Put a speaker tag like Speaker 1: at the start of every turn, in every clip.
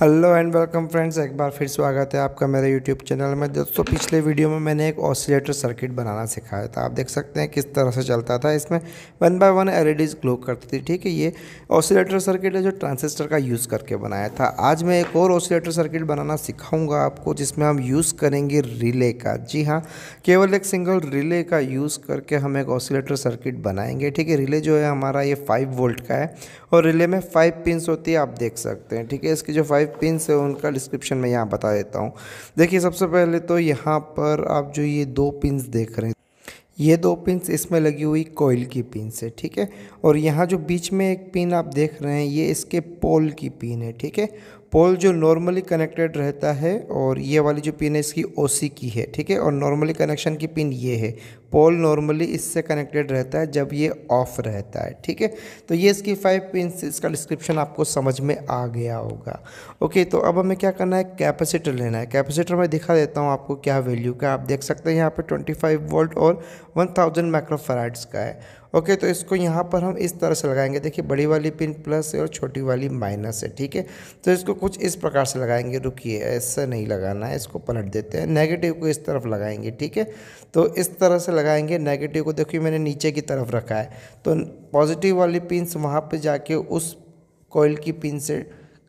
Speaker 1: hello and welcome friends एक बार फिर स्वागत है आपका मेरे यूट्यूब चैनल में दोस्तों पिछले वीडियो में मैंने एक ऑसिलेटर सर्किट बनाना सिखाया था आप देख सकते हैं किस तरह से चलता था इसमें one by one LEDs glow करती थी ठीक है ये ऑसिलेटर सर्किट है जो ट्रांसिस्टर का यूज़ करके बनाया था आज मैं एक और ऑसिलेटर सर्किट बनाना सिखाऊँगा आपको जिसमें हम यूज़ करेंगे रिले का जी हाँ केवल एक सिंगल रिले का यूज़ करके हम एक ऑसिलेटर सर्किट बनाएंगे ठीक है रिले जो है हमारा ये फाइव वोल्ट का है और रिले में फाइव पिन्स होती है आप देख सकते हैं ठीक है इसकी जो फाइव फाइव पिन से उनका डिस्क्रिप्शन में यहाँ बता देता हूँ देखिए सबसे पहले तो यहाँ पर आप जो ये दो पिन देख रहे हैं ये दो पिंस इसमें लगी हुई कोयल की पिन से ठीक है और यहाँ जो बीच में एक पिन आप देख रहे हैं ये इसके पोल की पिन है ठीक है पोल जो नॉर्मली कनेक्टेड रहता है और ये वाली जो पिन है इसकी ओसी की है ठीक है और नॉर्मली कनेक्शन की पिन ये है पोल नॉर्मली इससे कनेक्टेड रहता है जब ये ऑफ रहता है ठीक है तो ये इसकी फाइव पिन इसका डिस्क्रिप्शन आपको समझ में आ गया होगा ओके तो अब हमें क्या करना है कैपेसिटर लेना है कैपेसिटर मैं दिखा देता हूँ आपको क्या वैल्यू का आप देख सकते हैं यहाँ पर ट्वेंटी वोल्ट और वन थाउजेंड का है ओके तो इसको यहाँ पर हम इस तरह से लगाएंगे देखिए बड़ी वाली पिन प्लस है और छोटी वाली माइनस है ठीक है तो इसको कुछ इस प्रकार से लगाएंगे रुकिए ऐसा नहीं लगाना है इसको पलट देते हैं नेगेटिव को इस तरफ लगाएंगे ठीक है तो इस तरह से लगाएंगे नेगेटिव को देखिए मैंने नीचे की तरफ रखा है तो पॉजिटिव वाली पिन वहाँ पर जाके उस कोयल की पिन से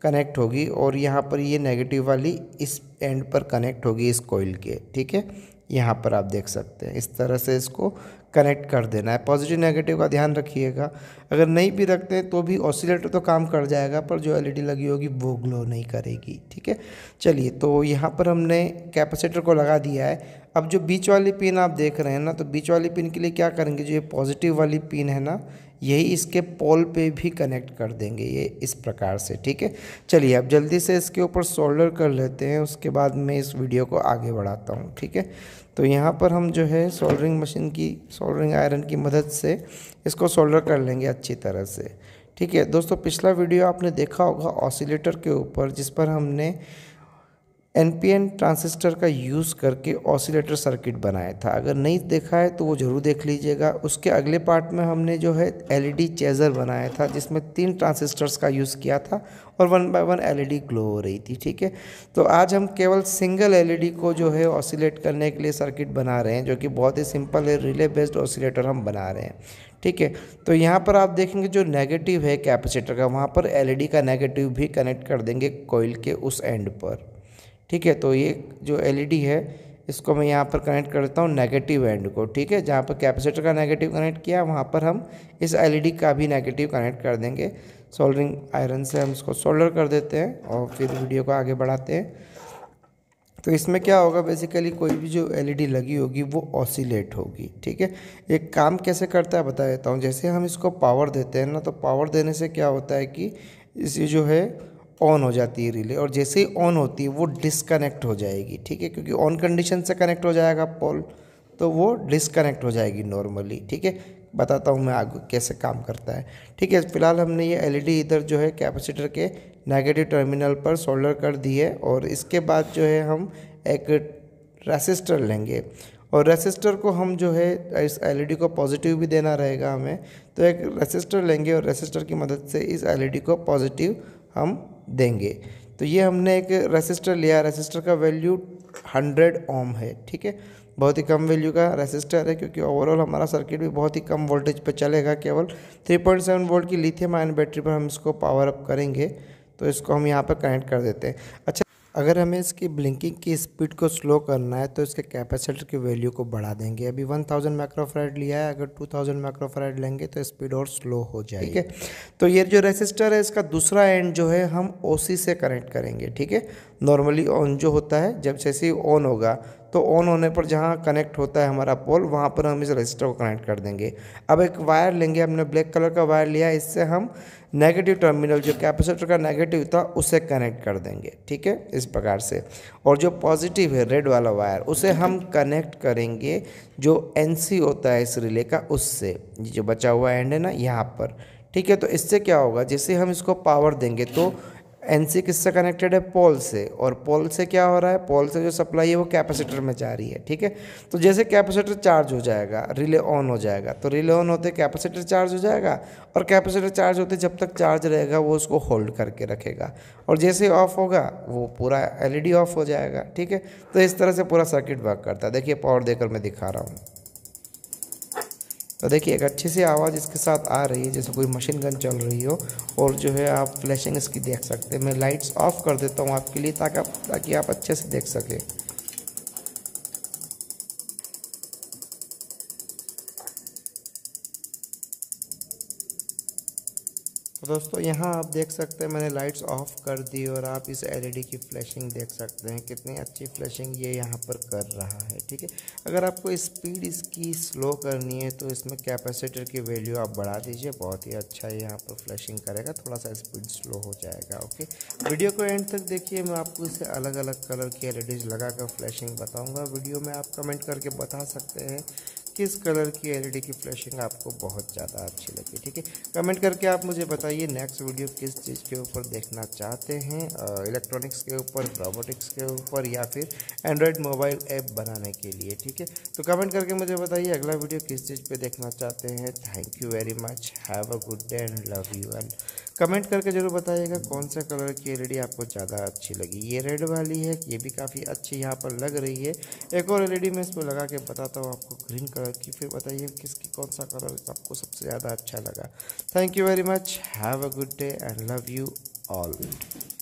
Speaker 1: कनेक्ट होगी और यहाँ पर ये नेगेटिव वाली इस एंड पर कनेक्ट होगी इस कोयल के ठीक है यहाँ पर आप देख सकते हैं इस तरह से इसको कनेक्ट कर देना है पॉजिटिव नेगेटिव का ध्यान रखिएगा अगर नहीं भी रखते हैं तो भी ऑसिलेटर तो काम कर जाएगा पर जो एलईडी लगी होगी वो ग्लो नहीं करेगी ठीक है चलिए तो यहाँ पर हमने कैपेसिटर को लगा दिया है अब जो बीच वाली पिन आप देख रहे हैं ना तो बीच वाली पिन के लिए क्या करेंगे जो ये पॉजिटिव वाली पिन है ना यही इसके पोल पे भी कनेक्ट कर देंगे ये इस प्रकार से ठीक है चलिए अब जल्दी से इसके ऊपर सोल्डर कर लेते हैं उसके बाद मैं इस वीडियो को आगे बढ़ाता हूँ ठीक है तो यहाँ पर हम जो है सोल्डरिंग मशीन की सोल्डरिंग आयरन की मदद से इसको सोल्डर कर लेंगे अच्छी तरह से ठीक है दोस्तों पिछला वीडियो आपने देखा होगा ऑसिलेटर के ऊपर जिस पर हमने एनपीएन ट्रांसिस्टर का यूज़ करके ऑसिलेटर सर्किट बनाया था अगर नहीं देखा है तो वो ज़रूर देख लीजिएगा उसके अगले पार्ट में हमने जो है एलईडी चेजर e बनाया था जिसमें तीन ट्रांसिस्टर्स का यूज़ किया था और one by one LED glow हो रही थी ठीक है तो आज हम केवल सिंगल एलईडी e को जो है ऑसिलेट करने के लिए सर्किट बना रहे हैं जो कि बहुत ही सिंपल है रिले बेस्ड ऑसिलेटर हम बना रहे हैं ठीक है तो यहाँ पर आप देखेंगे जो नेगेटिव है कैपेसिटर का वहाँ पर एलईडी e का नेगेटिव भी कनेक्ट कर देंगे कोयल के उस एंड पर ठीक है तो ये जो एलईडी e है इसको मैं यहाँ पर कनेक्ट कर देता हूँ नेगेटिव एंड को ठीक है जहाँ पर कैपेसिटर का नेगेटिव कनेक्ट किया वहाँ पर हम इस एलईडी e का भी नेगेटिव कनेक्ट कर देंगे सोल्डरिंग आयरन से हम इसको सोल्डर कर देते हैं और फिर वीडियो को आगे बढ़ाते हैं तो इसमें क्या होगा बेसिकली कोई भी जो एलईडी e लगी होगी वो ऑसिलेट होगी ठीक है एक काम कैसे करता है बता देता हूँ जैसे हम इसको पावर देते हैं ना तो पावर देने से क्या होता है कि इसे जो है ऑन हो जाती है रिले और जैसे ही ऑन होती है वो डिसकनेक्ट हो जाएगी ठीक है क्योंकि ऑन कंडीशन से कनेक्ट हो जाएगा पोल तो वो डिसकनेक्ट हो जाएगी नॉर्मली ठीक है बताता हूँ मैं आगे कैसे काम करता है ठीक है फिलहाल हमने ये एलईडी e इधर जो है कैपेसिटर के नेगेटिव टर्मिनल पर सोल्डर कर दी है और इसके बाद जो है हम एक रेसिस्टर लेंगे और रेसिस्टर को हम जो है इस एलईडी e को पॉजिटिव भी देना रहेगा हमें तो एक रेसिस्टर लेंगे और रेसिस्टर की मदद से इस एलईडी e को पॉजिटिव हम देंगे तो ये हमने एक रेसिस्टर लिया रेसिस्टर का वैल्यू हंड्रेड ओम है ठीक है बहुत ही कम वैल्यू का रेसिस्टर है क्योंकि ओवरऑल हमारा सर्किट भी बहुत ही कम वोल्टेज पर चलेगा केवल 3.7 वोल्ट की लिथियम आयन बैटरी पर हम इसको पावर अप करेंगे तो इसको हम यहाँ पर कनेक्ट कर देते हैं अच्छा अगर हमें इसकी ब्लिंकिंग की स्पीड को स्लो करना है तो इसके कैपेसिटर की वैल्यू को बढ़ा देंगे अभी 1000 थाउजेंड माइक्रोफ्राइड लिया है अगर 2000 थाउजेंड माइक्रोफ्राइड लेंगे तो स्पीड और स्लो हो जाएगी ठीक है तो ये जो रेसिस्टर है इसका दूसरा एंड जो है हम ओ से कनेक्ट करेंगे ठीक है नॉर्मली ऑन जो होता है जब जैसे ऑन होगा तो ऑन होने पर जहाँ कनेक्ट होता है हमारा पोल वहाँ पर हम इस रजिस्टर को कनेक्ट कर देंगे अब एक वायर लेंगे हमने ब्लैक कलर का वायर लिया इससे हम नेगेटिव टर्मिनल जो कैपेसिटर का नेगेटिव था उसे कनेक्ट कर देंगे ठीक है इस प्रकार से और जो पॉजिटिव है रेड वाला वायर उसे हम कनेक्ट करेंगे जो एन होता है इस रिले का उससे जो बचा हुआ एंड है ना यहाँ पर ठीक है तो इससे क्या होगा जैसे हम इसको पावर देंगे तो एन सी किससे कनेक्टेड है पोल से और पोल से क्या हो रहा है पोल से जो सप्लाई है वो कैपेसिटर में जा रही है ठीक है तो जैसे कैपेसिटर चार्ज हो जाएगा रिले ऑन हो जाएगा तो रिले ऑन होते कैपेसिटर चार्ज हो जाएगा और कैपेसिटर चार्ज होते जब तक चार्ज रहेगा वो उसको होल्ड करके रखेगा और जैसे ऑफ होगा वो पूरा एल ऑफ हो जाएगा ठीक है तो इस तरह से पूरा सर्किट वर्क करता है देखिए पावर देकर मैं दिखा रहा हूँ तो देखिए एक अच्छी सी आवाज़ इसके साथ आ रही है जैसे कोई मशीन गन चल रही हो और जो है आप फ्लैशिंग इसकी देख सकते हैं मैं लाइट्स ऑफ कर देता हूँ आपके लिए ताकि आप ताकि आप अच्छे से देख सकें तो दोस्तों यहाँ आप देख सकते हैं मैंने लाइट्स ऑफ कर दी और आप इस एलईडी e की फ्लैशिंग देख सकते हैं कितनी अच्छी फ्लैशिंग ये यहाँ पर कर रहा है ठीक है अगर आपको स्पीड इसकी स्लो करनी है तो इसमें कैपेसिटर की वैल्यू आप बढ़ा दीजिए बहुत ही अच्छा है यहाँ पर फ्लैशिंग करेगा थोड़ा सा स्पीड स्लो हो जाएगा ओके वीडियो को एंड तक देखिए मैं आपको इसे अलग अलग कलर की एल कर फ्लैशिंग बताऊँगा वीडियो में आप कमेंट करके बता सकते हैं किस कलर की एलईडी की फ्लैशिंग आपको बहुत ज़्यादा अच्छी लगी ठीक है कमेंट करके आप मुझे बताइए नेक्स्ट वीडियो किस चीज़ के ऊपर देखना चाहते हैं इलेक्ट्रॉनिक्स के ऊपर रोबोटिक्स के ऊपर या फिर एंड्रॉयड मोबाइल ऐप बनाने के लिए ठीक है तो कमेंट करके मुझे बताइए अगला वीडियो किस चीज़ पर देखना चाहते हैं thank you very much have a good day and love you and comment करके ज़रूर बताइएगा कौन सा कलर की एल आपको ज़्यादा अच्छी लगी ये रेड वाली है ये भी काफ़ी अच्छी यहाँ पर लग रही है एक और एलईडी मैं इसको लगा के बताता हूँ आपको ग्रीन कलर की फिर बताइए किसकी कौन सा कलर आपको सबसे ज़्यादा अच्छा लगा thank you very much have a good day and love you all